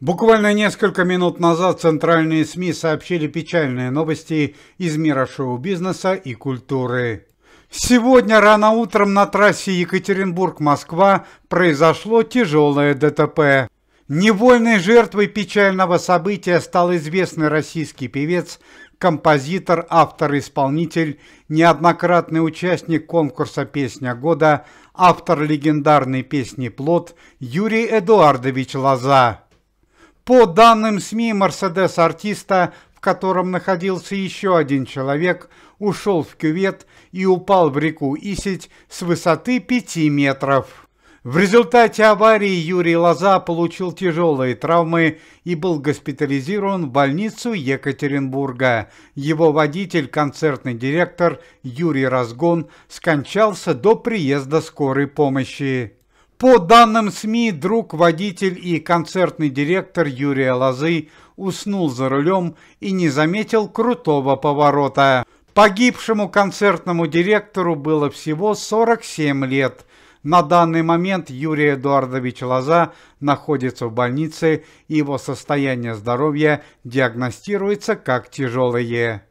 Буквально несколько минут назад центральные СМИ сообщили печальные новости из мира шоу-бизнеса и культуры. Сегодня рано утром на трассе Екатеринбург-Москва произошло тяжелое ДТП. Невольной жертвой печального события стал известный российский певец, композитор, автор, исполнитель, неоднократный участник конкурса «Песня года», автор легендарной песни «Плод» Юрий Эдуардович Лоза. По данным СМИ, Мерседес артиста, в котором находился еще один человек, ушел в кювет и упал в реку Исить с высоты 5 метров. В результате аварии Юрий Лоза получил тяжелые травмы и был госпитализирован в больницу Екатеринбурга. Его водитель, концертный директор Юрий Разгон, скончался до приезда скорой помощи. По данным СМИ, друг, водитель и концертный директор Юрия Лозы уснул за рулем и не заметил крутого поворота. Погибшему концертному директору было всего 47 лет. На данный момент Юрий Эдуардович Лоза находится в больнице, и его состояние здоровья диагностируется как тяжелое.